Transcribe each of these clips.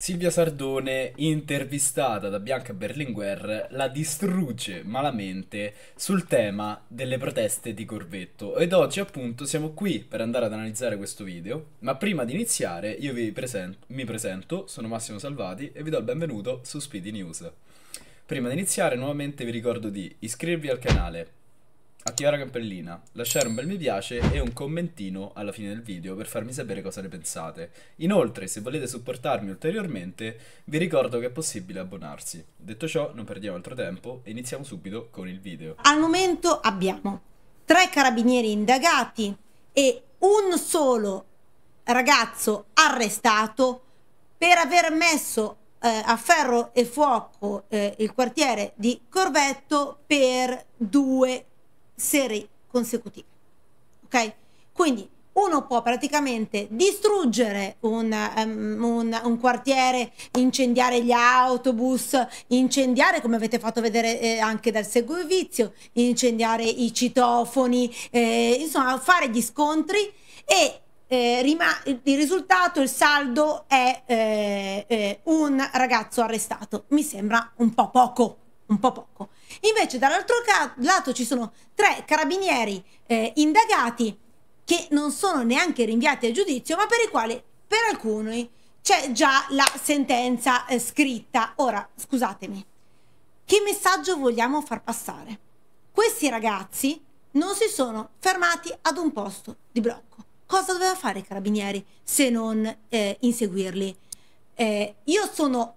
Silvia Sardone, intervistata da Bianca Berlinguer, la distrugge malamente sul tema delle proteste di Corvetto. Ed oggi appunto siamo qui per andare ad analizzare questo video, ma prima di iniziare io vi presento, mi presento, sono Massimo Salvati e vi do il benvenuto su Speedy News. Prima di iniziare nuovamente vi ricordo di iscrivervi al canale, Attivare la campanellina, lasciare un bel mi piace e un commentino alla fine del video per farmi sapere cosa ne pensate. Inoltre, se volete supportarmi ulteriormente, vi ricordo che è possibile abbonarsi. Detto ciò, non perdiamo altro tempo e iniziamo subito con il video. Al momento abbiamo tre carabinieri indagati e un solo ragazzo arrestato per aver messo eh, a ferro e fuoco eh, il quartiere di Corvetto per due serie consecutive. Ok? Quindi uno può praticamente distruggere un, um, un, un, quartiere, incendiare gli autobus, incendiare, come avete fatto vedere eh, anche dal seguivizio, incendiare i citofoni, eh, insomma fare gli scontri e eh, il risultato, il saldo è eh, eh, un ragazzo arrestato. Mi sembra un po' poco un po' poco. Invece dall'altro lato ci sono tre carabinieri eh, indagati che non sono neanche rinviati a giudizio, ma per i quali per alcuni c'è già la sentenza eh, scritta. Ora, scusatemi, che messaggio vogliamo far passare? Questi ragazzi non si sono fermati ad un posto di blocco. Cosa doveva fare i carabinieri se non eh, inseguirli? Eh, io sono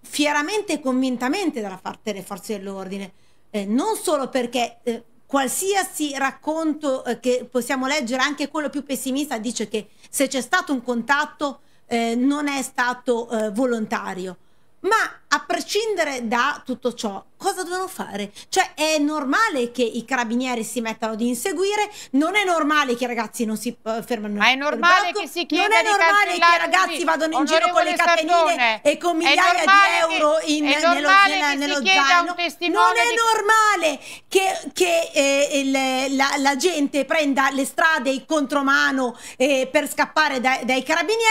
fieramente e convintamente dalla parte delle forze dell'ordine, eh, non solo perché eh, qualsiasi racconto eh, che possiamo leggere, anche quello più pessimista, dice che se c'è stato un contatto eh, non è stato eh, volontario, ma a prescindere da tutto ciò, cosa devono fare? Cioè, è normale che i carabinieri si mettano ad inseguire, non è normale che i ragazzi non si eh, fermano. Ma è normale che si chieda Non è normale che i ragazzi vadano in giro con le catenine e con migliaia di euro in, nello, nella, nello zaino. Non è normale che, che eh, il, la, la, gente prenda le strade in contromano eh, per scappare da, dai carabinieri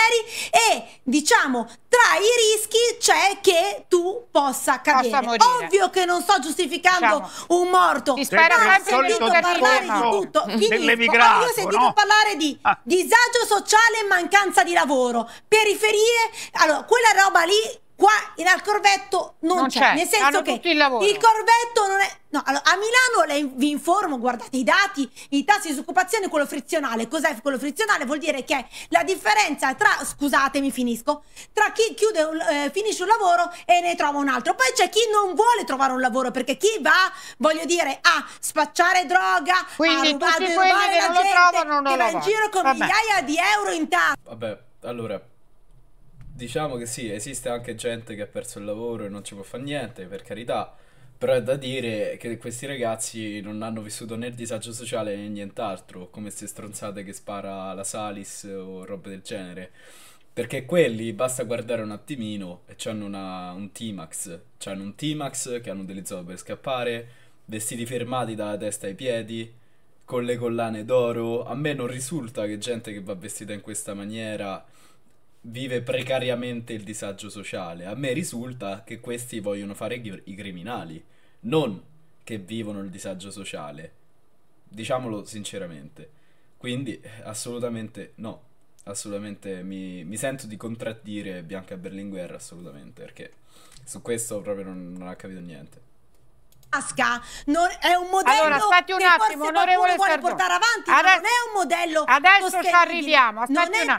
e, diciamo, tra i rischi c'è che tu possa cadere. Possa Ovvio che non sto giustificando diciamo. un morto. Si ma ho sentito parlare di tutto. Dell'emigrato, io ho sentito no? parlare di ah. disagio sociale e mancanza di lavoro, periferie. Allora, quella roba lì Qua al Corvetto non, non c'è, nel senso che il, il, Corvetto non è... No, allora, a Milano lei, vi informo, guardate i dati, i tassi di disoccupazione quello frizionale. Cos'è quello frizionale? Vuol dire che la differenza tra, scusatemi finisco, tra chi chiude, un, eh, finisce un lavoro e ne trova un altro. Poi c'è chi non vuole trovare un lavoro perché chi va, voglio dire, a spacciare droga, Quindi a rubare, tutti rubare la gente, trovano, non che va in giro con Vabbè. migliaia di euro in tasca. Vabbè, allora diciamo che sì, esiste anche gente che ha perso il lavoro e non ci può fare niente, per carità. Però è da dire che questi ragazzi non hanno vissuto né il disagio sociale né nient'altro, come se stronzate che spara la Salis o roba del genere. Perché quelli basta guardare un attimino e c'hanno una, un T-Max. C'hanno un T-Max che hanno utilizzato per scappare, vestiti fermati dalla testa ai piedi, con le collane d'oro. A me non risulta che gente che va vestita in questa maniera vive precariamente il disagio sociale. A me risulta che questi vogliono fare i criminali, non che vivono il disagio sociale. Diciamolo sinceramente. Quindi eh, assolutamente no, assolutamente mi, mi sento di contraddire Bianca Berlinguer assolutamente, perché su questo proprio non, non ha capito niente. Asca, non, è un modello allora, aspetti un attimo, onorevole vuole portare avanti, Adesso, non è un modello adesso ci arriviamo, aspetti non un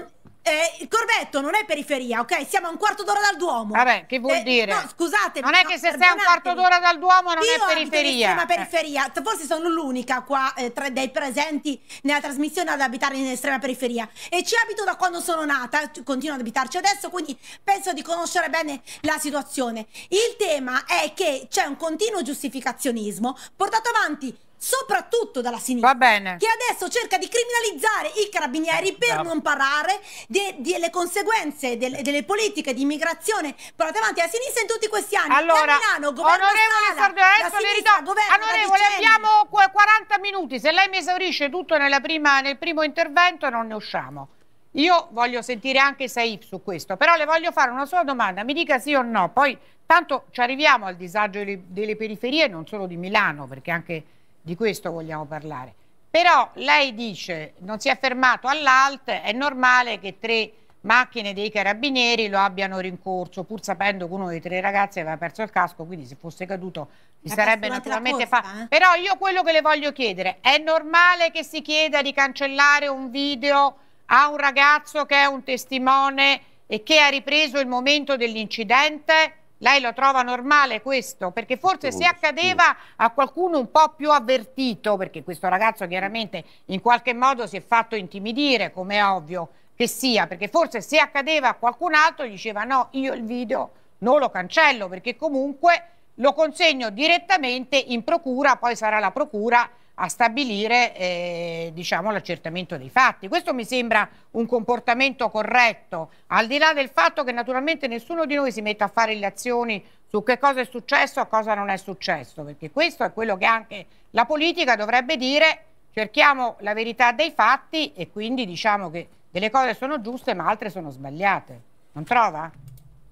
attimo eh, il corvetto non è periferia, ok? Siamo a un quarto d'ora dal Duomo. Vabbè, che vuol eh, dire? No, scusate. Non è che se sei a un quarto d'ora dal Duomo non Io è periferia. Io eh. periferia. Forse sono l'unica qua eh, tra dei presenti nella trasmissione ad abitare in estrema periferia. E ci abito da quando sono nata, continuo ad abitarci adesso, quindi penso di conoscere bene la situazione. Il tema è che c'è un continuo giustificazionismo portato avanti soprattutto dalla sinistra, che adesso cerca di criminalizzare i carabinieri eh, per Bravo. non parlare delle conseguenze delle, eh. delle politiche di immigrazione portate avanti alla sinistra in tutti questi anni. Allora, a Milano, onorevole Sardo, eh, adesso sinistra, verità, onorevole, abbiamo 40 minuti, se lei mi esaurisce tutto prima, nel primo intervento non ne usciamo. Io voglio sentire anche Saif su questo, però le voglio fare una sola domanda, mi dica sì o no, poi tanto ci arriviamo al disagio delle periferie, non solo di Milano, perché anche di questo vogliamo parlare. Però lei dice, non si è fermato all'alt, è normale che tre macchine dei carabinieri lo abbiano rincorso, pur sapendo che uno dei tre ragazzi aveva perso il casco, quindi se fosse caduto gli sarebbe naturalmente fatto. Eh? Però io quello che le voglio chiedere, è normale che si chieda di cancellare un video a un ragazzo che è un testimone e che ha ripreso il momento dell'incidente? Lei lo trova normale questo? Perché forse se accadeva a qualcuno un po' più avvertito, perché questo ragazzo chiaramente in qualche modo si è fatto intimidire, come è ovvio che sia, perché forse se accadeva a qualcun altro diceva no, io il video non lo cancello, perché comunque lo consegno direttamente in procura, poi sarà la procura a stabilire eh, diciamo, l'accertamento dei fatti. Questo mi sembra un comportamento corretto, al di là del fatto che naturalmente nessuno di noi si metta a fare le azioni su che cosa è successo e cosa non è successo, perché questo è quello che anche la politica dovrebbe dire, cerchiamo la verità dei fatti e quindi diciamo che delle cose sono giuste ma altre sono sbagliate. Non trova?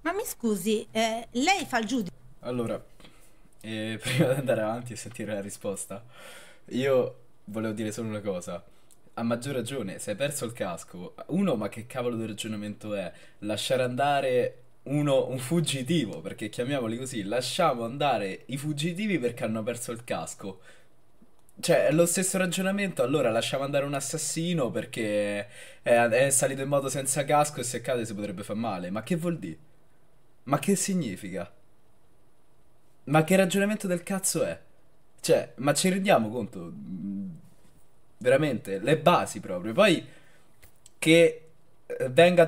Ma mi scusi, eh, lei fa il giudice. Allora, e prima di andare avanti e sentire la risposta, io volevo dire solo una cosa. A maggior ragione, se hai perso il casco, uno, ma che cavolo di ragionamento è? Lasciare andare uno, un fuggitivo, perché chiamiamoli così, lasciamo andare i fuggitivi perché hanno perso il casco. Cioè, è lo stesso ragionamento, allora lasciamo andare un assassino perché è, è salito in modo senza casco e se cade si potrebbe far male. Ma che vuol dire? Ma che significa? Ma che ragionamento del cazzo è? Cioè, ma ci rendiamo conto? Veramente, le basi proprio. Poi che eh, venga,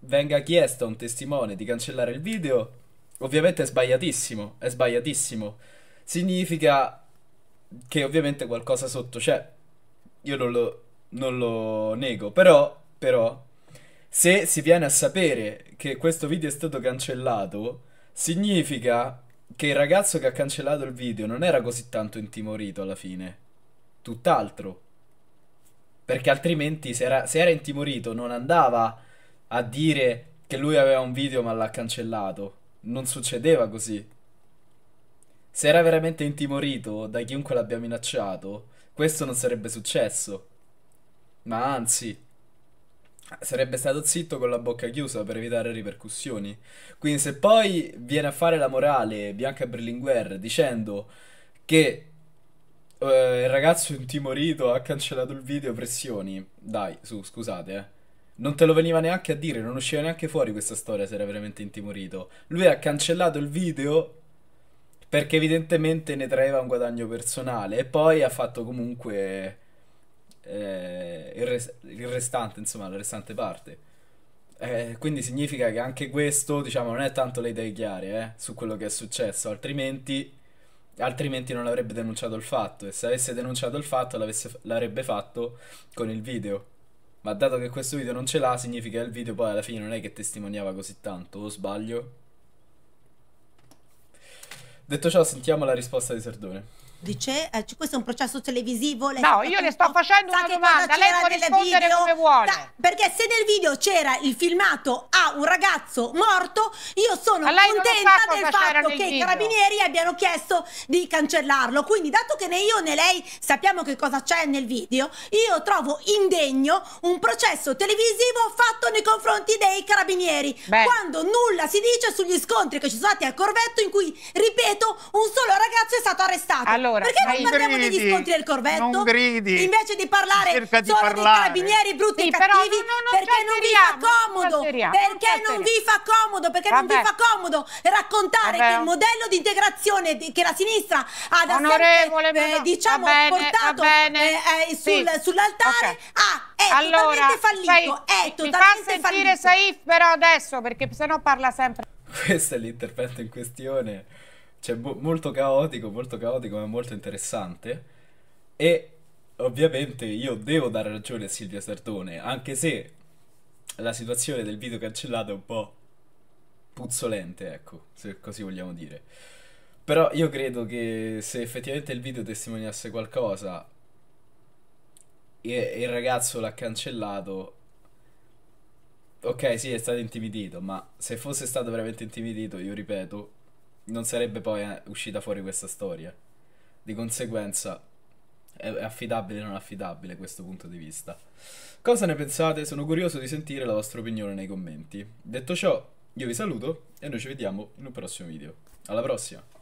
venga chiesto a un testimone di cancellare il video, ovviamente è sbagliatissimo, è sbagliatissimo. Significa che ovviamente qualcosa sotto c'è. Io non lo, non lo nego, però, però, se si viene a sapere che questo video è stato cancellato, significa che il ragazzo che ha cancellato il video non era così tanto intimorito alla fine. Tutt'altro. Perché altrimenti se era, se era intimorito non andava a dire che lui aveva un video ma l'ha cancellato. Non succedeva così. Se era veramente intimorito da chiunque l'abbia minacciato, questo non sarebbe successo. Ma anzi, Sarebbe stato zitto con la bocca chiusa per evitare ripercussioni. Quindi se poi viene a fare la morale Bianca Berlinguer dicendo che eh, il ragazzo intimorito ha cancellato il video pressioni, dai, su, scusate, eh. Non te lo veniva neanche a dire, non usciva neanche fuori questa storia se era veramente intimorito. Lui ha cancellato il video perché evidentemente ne traeva un guadagno personale e poi ha fatto comunque eh, il, res- il, restante, insomma, la restante parte. Eh, quindi significa che anche questo, diciamo, non è tanto le idee chiare eh, su quello che è successo, altrimenti, altrimenti non avrebbe denunciato il fatto e se avesse denunciato il fatto l'avrebbe fatto con il video. Ma dato che questo video non ce l'ha, significa che il video poi alla fine non è che testimoniava così tanto, o sbaglio? Detto ciò, sentiamo la risposta di Sardone giudice, eh, questo è un processo televisivo. no, io le sto facendo una domanda, lei può rispondere video, come vuole. Da, perché se nel video c'era il filmato a un ragazzo morto, io sono contenta fa del fatto che video. i carabinieri abbiano chiesto di cancellarlo. Quindi, dato che né io né lei sappiamo che cosa c'è nel video, io trovo indegno un processo televisivo fatto nei confronti dei carabinieri, Beh. quando nulla si dice sugli scontri che ci sono stati a Corvetto in cui, ripeto, un solo ragazzo è stato arrestato. Allora, allora, perché non parliamo gridi, degli scontri del corvetto? Non gridi. Invece di parlare Cerca di solo parlare. dei carabinieri brutti sì, e cattivi, no, no, perché non vi fa comodo, perché non vi fa comodo, perché Vabbè. non vi fa comodo raccontare Vabbè. che il modello di integrazione che la sinistra ha da Onorevole, sempre, eh, diciamo, bene, portato eh, eh, sul, sì. sull'altare, okay. Ah, è allora, totalmente fallito, sai, è totalmente fallito. Saif però adesso, perché sennò parla sempre. Questo è l'intervento in questione cioè bo- molto caotico, molto caotico ma molto interessante e ovviamente io devo dare ragione a Silvia Sardone, anche se la situazione del video cancellato è un po' puzzolente, ecco, se così vogliamo dire. Però io credo che se effettivamente il video testimoniasse qualcosa e il ragazzo l'ha cancellato, ok, sì, è stato intimidito, ma se fosse stato veramente intimidito, io ripeto, non sarebbe poi eh, uscita fuori questa storia. Di conseguenza è affidabile o non affidabile questo punto di vista. Cosa ne pensate? Sono curioso di sentire la vostra opinione nei commenti. Detto ciò, io vi saluto e noi ci vediamo in un prossimo video. Alla prossima!